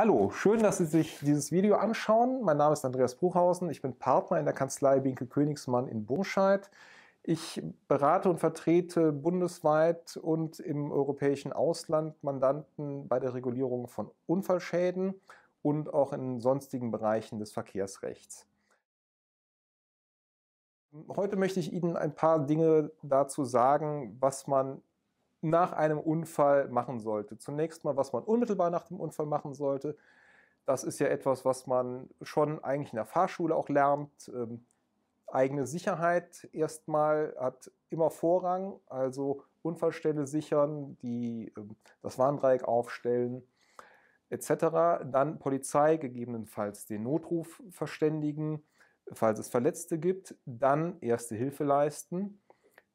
Hallo, schön, dass Sie sich dieses Video anschauen. Mein Name ist Andreas Bruchhausen. Ich bin Partner in der Kanzlei Winkel Königsmann in Burscheid. Ich berate und vertrete bundesweit und im europäischen Ausland Mandanten bei der Regulierung von Unfallschäden und auch in sonstigen Bereichen des Verkehrsrechts. Heute möchte ich Ihnen ein paar Dinge dazu sagen, was man nach einem Unfall machen sollte. Zunächst mal, was man unmittelbar nach dem Unfall machen sollte. Das ist ja etwas, was man schon eigentlich in der Fahrschule auch lernt. Ähm, eigene Sicherheit erstmal hat immer Vorrang, also Unfallstelle sichern, die, ähm, das Warndreieck aufstellen etc. Dann Polizei, gegebenenfalls den Notruf verständigen, falls es Verletzte gibt. Dann Erste Hilfe leisten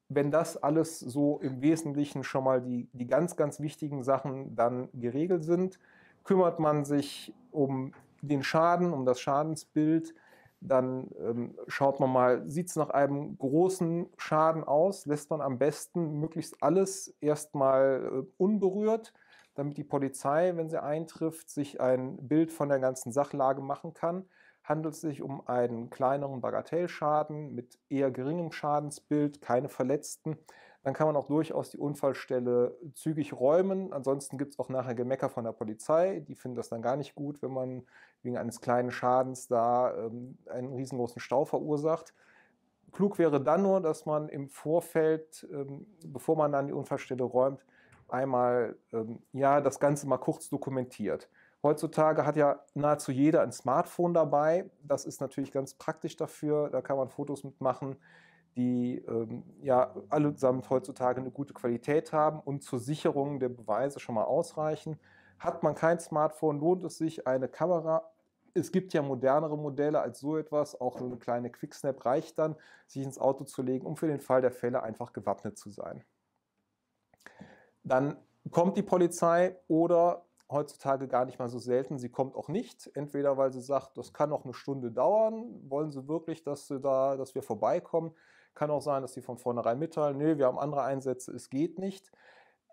wenn das alles so im Wesentlichen schon mal die, die ganz, ganz wichtigen Sachen dann geregelt sind, kümmert man sich um den Schaden, um das Schadensbild, dann ähm, schaut man mal, sieht es nach einem großen Schaden aus, lässt man am besten möglichst alles erstmal äh, unberührt, damit die Polizei, wenn sie eintrifft, sich ein Bild von der ganzen Sachlage machen kann handelt es sich um einen kleineren Bagatellschaden mit eher geringem Schadensbild, keine Verletzten, dann kann man auch durchaus die Unfallstelle zügig räumen. Ansonsten gibt es auch nachher Gemecker von der Polizei. Die finden das dann gar nicht gut, wenn man wegen eines kleinen Schadens da ähm, einen riesengroßen Stau verursacht. Klug wäre dann nur, dass man im Vorfeld, ähm, bevor man dann die Unfallstelle räumt, einmal ähm, ja das Ganze mal kurz dokumentiert. Heutzutage hat ja nahezu jeder ein Smartphone dabei. Das ist natürlich ganz praktisch dafür. Da kann man Fotos mitmachen, die ähm, ja allesamt heutzutage eine gute Qualität haben und zur Sicherung der Beweise schon mal ausreichen. Hat man kein Smartphone, lohnt es sich, eine Kamera es gibt ja modernere Modelle als so etwas. Auch so eine kleine Quicksnap reicht dann, sich ins Auto zu legen, um für den Fall der Fälle einfach gewappnet zu sein. Dann kommt die Polizei oder heutzutage gar nicht mal so selten. Sie kommt auch nicht, entweder weil sie sagt, das kann noch eine Stunde dauern, wollen sie wirklich, dass sie da, dass wir vorbeikommen. Kann auch sein, dass sie von vornherein mitteilen, nee, wir haben andere Einsätze, es geht nicht.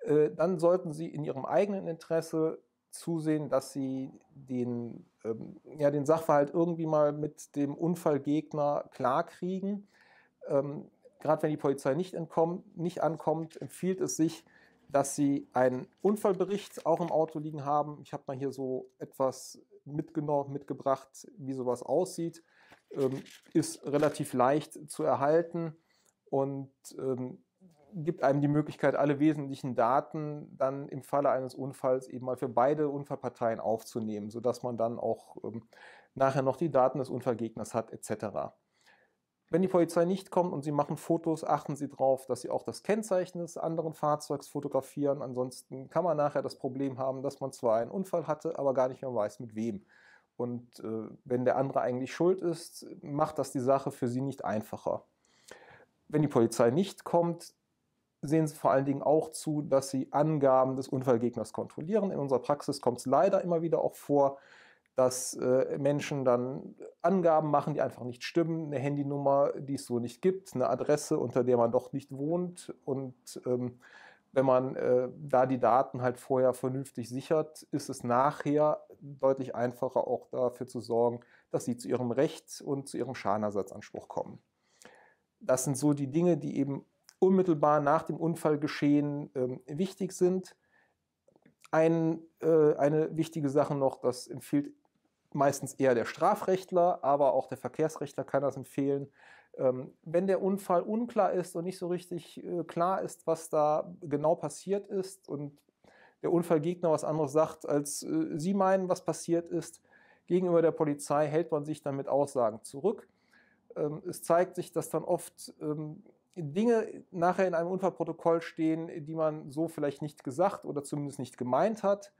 Äh, dann sollten sie in ihrem eigenen Interesse zusehen, dass sie den, ähm, ja, den Sachverhalt irgendwie mal mit dem Unfallgegner klarkriegen. Ähm, Gerade wenn die Polizei nicht, entkommt, nicht ankommt, empfiehlt es sich, dass sie einen Unfallbericht auch im Auto liegen haben. Ich habe mal hier so etwas mitgenommen, mitgebracht, wie sowas aussieht. Ähm, ist relativ leicht zu erhalten und ähm, gibt einem die Möglichkeit, alle wesentlichen Daten dann im Falle eines Unfalls eben mal für beide Unfallparteien aufzunehmen, sodass man dann auch ähm, nachher noch die Daten des Unfallgegners hat etc. Wenn die Polizei nicht kommt und Sie machen Fotos, achten Sie darauf, dass Sie auch das Kennzeichen des anderen Fahrzeugs fotografieren. Ansonsten kann man nachher das Problem haben, dass man zwar einen Unfall hatte, aber gar nicht mehr weiß, mit wem. Und äh, wenn der andere eigentlich schuld ist, macht das die Sache für Sie nicht einfacher. Wenn die Polizei nicht kommt, sehen Sie vor allen Dingen auch zu, dass Sie Angaben des Unfallgegners kontrollieren. In unserer Praxis kommt es leider immer wieder auch vor, dass äh, Menschen dann Angaben machen, die einfach nicht stimmen, eine Handynummer, die es so nicht gibt, eine Adresse, unter der man doch nicht wohnt. Und ähm, wenn man äh, da die Daten halt vorher vernünftig sichert, ist es nachher deutlich einfacher auch dafür zu sorgen, dass sie zu ihrem Recht und zu ihrem Schadenersatzanspruch kommen. Das sind so die Dinge, die eben unmittelbar nach dem Unfallgeschehen ähm, wichtig sind. Ein, äh, eine wichtige Sache noch, das empfiehlt meistens eher der Strafrechtler, aber auch der Verkehrsrechtler kann das empfehlen. Ähm, wenn der Unfall unklar ist und nicht so richtig äh, klar ist, was da genau passiert ist und der Unfallgegner was anderes sagt, als äh, Sie meinen, was passiert ist, gegenüber der Polizei hält man sich dann mit Aussagen zurück. Ähm, es zeigt sich, dass dann oft ähm, Dinge nachher in einem Unfallprotokoll stehen, die man so vielleicht nicht gesagt oder zumindest nicht gemeint hat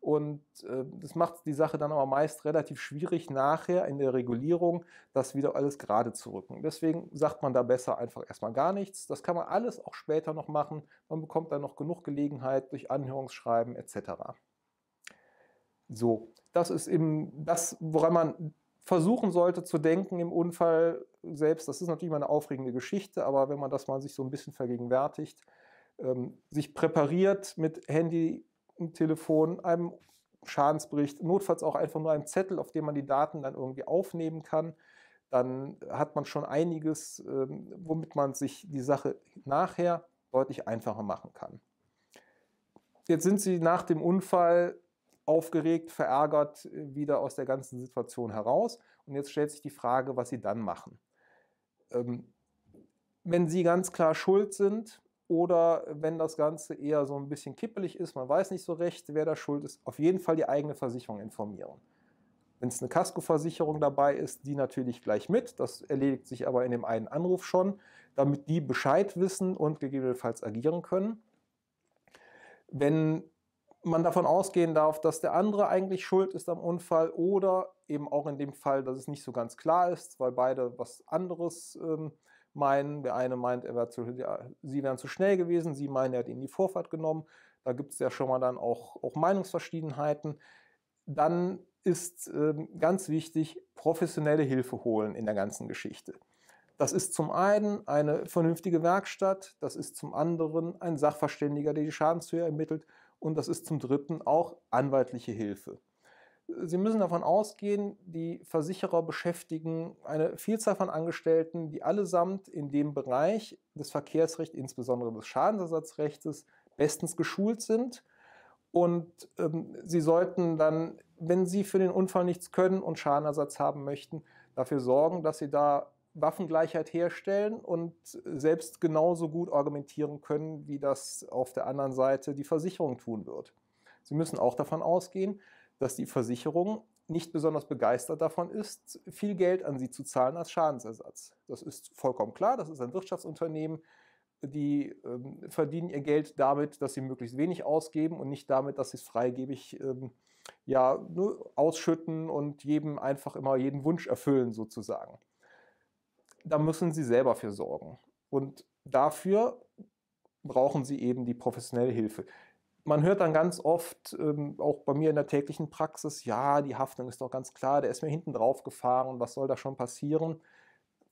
und äh, das macht die Sache dann aber meist relativ schwierig, nachher in der Regulierung das wieder alles gerade zu rücken. Deswegen sagt man da besser einfach erstmal gar nichts. Das kann man alles auch später noch machen. Man bekommt dann noch genug Gelegenheit durch Anhörungsschreiben etc. So, das ist eben das, woran man versuchen sollte zu denken im Unfall selbst. Das ist natürlich mal eine aufregende Geschichte, aber wenn man das mal sich so ein bisschen vergegenwärtigt, ähm, sich präpariert mit Handy ein Telefon, einem Schadensbericht, notfalls auch einfach nur einen Zettel, auf dem man die Daten dann irgendwie aufnehmen kann, dann hat man schon einiges, ähm, womit man sich die Sache nachher deutlich einfacher machen kann. Jetzt sind Sie nach dem Unfall aufgeregt, verärgert äh, wieder aus der ganzen Situation heraus. Und jetzt stellt sich die Frage, was Sie dann machen. Ähm, wenn Sie ganz klar schuld sind, oder wenn das Ganze eher so ein bisschen kippelig ist, man weiß nicht so recht, wer da schuld ist, auf jeden Fall die eigene Versicherung informieren. Wenn es eine Kaskoversicherung dabei ist, die natürlich gleich mit, das erledigt sich aber in dem einen Anruf schon, damit die Bescheid wissen und gegebenenfalls agieren können. Wenn man davon ausgehen darf, dass der andere eigentlich schuld ist am Unfall oder eben auch in dem Fall, dass es nicht so ganz klar ist, weil beide was anderes ähm, meinen. Der eine meint, er zu, ja, sie wären zu schnell gewesen, sie meinen, er hat ihnen die Vorfahrt genommen. Da gibt es ja schon mal dann auch, auch Meinungsverschiedenheiten. Dann ist äh, ganz wichtig, professionelle Hilfe holen in der ganzen Geschichte. Das ist zum einen eine vernünftige Werkstatt, das ist zum anderen ein Sachverständiger, der die Schadenshöhe ermittelt und das ist zum dritten auch anwaltliche Hilfe. Sie müssen davon ausgehen, die Versicherer beschäftigen eine Vielzahl von Angestellten, die allesamt in dem Bereich des Verkehrsrechts, insbesondere des Schadensersatzrechts, bestens geschult sind. Und ähm, Sie sollten dann, wenn Sie für den Unfall nichts können und Schadenersatz haben möchten, dafür sorgen, dass Sie da Waffengleichheit herstellen und selbst genauso gut argumentieren können, wie das auf der anderen Seite die Versicherung tun wird. Sie müssen auch davon ausgehen, dass die Versicherung nicht besonders begeistert davon ist, viel Geld an sie zu zahlen als Schadensersatz. Das ist vollkommen klar, das ist ein Wirtschaftsunternehmen, die ähm, verdienen ihr Geld damit, dass sie möglichst wenig ausgeben und nicht damit, dass sie es freigebig ähm, ja, ausschütten und jedem einfach immer jeden Wunsch erfüllen sozusagen. Da müssen sie selber für sorgen. Und dafür brauchen sie eben die professionelle Hilfe man hört dann ganz oft, ähm, auch bei mir in der täglichen Praxis, ja, die Haftung ist doch ganz klar, der ist mir hinten drauf gefahren, was soll da schon passieren?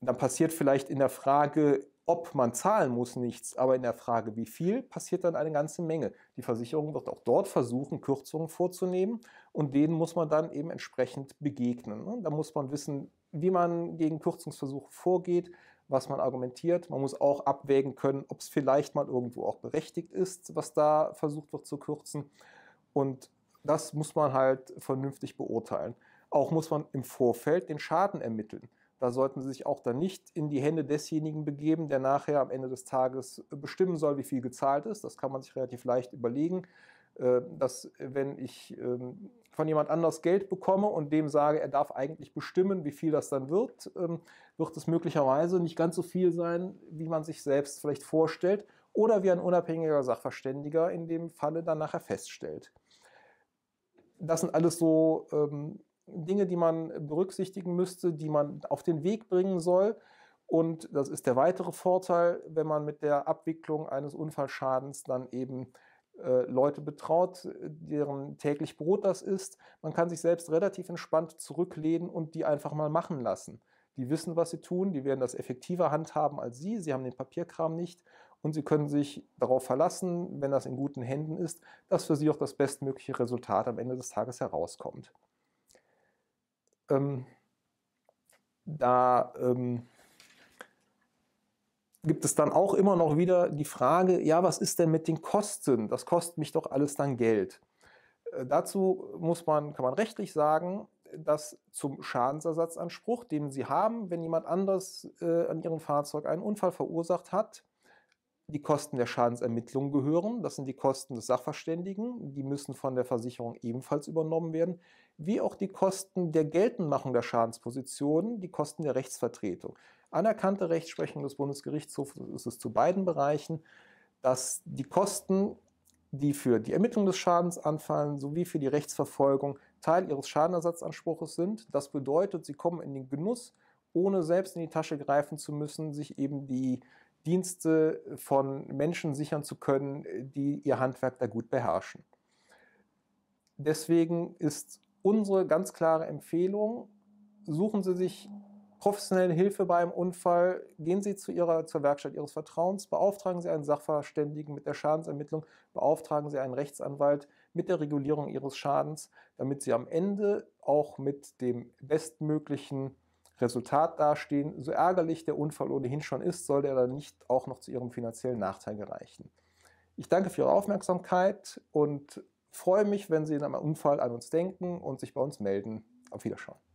Dann passiert vielleicht in der Frage, ob man zahlen muss, nichts, aber in der Frage, wie viel, passiert dann eine ganze Menge. Die Versicherung wird auch dort versuchen, Kürzungen vorzunehmen und denen muss man dann eben entsprechend begegnen. Ne? Da muss man wissen, wie man gegen Kürzungsversuche vorgeht, was man argumentiert. Man muss auch abwägen können, ob es vielleicht mal irgendwo auch berechtigt ist, was da versucht wird zu kürzen. Und das muss man halt vernünftig beurteilen. Auch muss man im Vorfeld den Schaden ermitteln. Da sollten Sie sich auch dann nicht in die Hände desjenigen begeben, der nachher am Ende des Tages bestimmen soll, wie viel gezahlt ist. Das kann man sich relativ leicht überlegen äh, dass wenn ich ähm, von jemand anders Geld bekomme und dem sage, er darf eigentlich bestimmen, wie viel das dann wird, ähm, wird es möglicherweise nicht ganz so viel sein, wie man sich selbst vielleicht vorstellt oder wie ein unabhängiger Sachverständiger in dem Falle dann nachher feststellt. Das sind alles so ähm, Dinge, die man berücksichtigen müsste, die man auf den Weg bringen soll. Und das ist der weitere Vorteil, wenn man mit der Abwicklung eines Unfallschadens dann eben äh, Leute betraut, deren täglich Brot das ist. Man kann sich selbst relativ entspannt zurücklehnen und die einfach mal machen lassen. Die wissen, was sie tun, die werden das effektiver handhaben als sie, sie haben den Papierkram nicht und sie können sich darauf verlassen, wenn das in guten Händen ist, dass für sie auch das bestmögliche Resultat am Ende des Tages herauskommt. Ähm, da ähm, gibt es dann auch immer noch wieder die Frage, ja, was ist denn mit den Kosten? Das kostet mich doch alles dann Geld. Äh, dazu muss man, kann man rechtlich sagen, dass zum Schadensersatzanspruch, den Sie haben, wenn jemand anders äh, an Ihrem Fahrzeug einen Unfall verursacht hat, die Kosten der Schadensermittlung gehören. Das sind die Kosten des Sachverständigen. Die müssen von der Versicherung ebenfalls übernommen werden. Wie auch die Kosten der Geltendmachung der Schadenspositionen, die Kosten der Rechtsvertretung anerkannte Rechtsprechung des Bundesgerichtshofs ist es zu beiden Bereichen, dass die Kosten, die für die Ermittlung des Schadens anfallen, sowie für die Rechtsverfolgung Teil ihres Schadenersatzanspruches sind. Das bedeutet, sie kommen in den Genuss, ohne selbst in die Tasche greifen zu müssen, sich eben die Dienste von Menschen sichern zu können, die ihr Handwerk da gut beherrschen. Deswegen ist unsere ganz klare Empfehlung, suchen Sie sich professionelle Hilfe bei einem Unfall, gehen Sie zu Ihrer, zur Werkstatt Ihres Vertrauens, beauftragen Sie einen Sachverständigen mit der Schadensermittlung, beauftragen Sie einen Rechtsanwalt mit der Regulierung Ihres Schadens, damit Sie am Ende auch mit dem bestmöglichen Resultat dastehen. So ärgerlich der Unfall ohnehin schon ist, soll er dann nicht auch noch zu Ihrem finanziellen Nachteil gereichen. Ich danke für Ihre Aufmerksamkeit und freue mich, wenn Sie in einem Unfall an uns denken und sich bei uns melden. Auf Wiederschauen.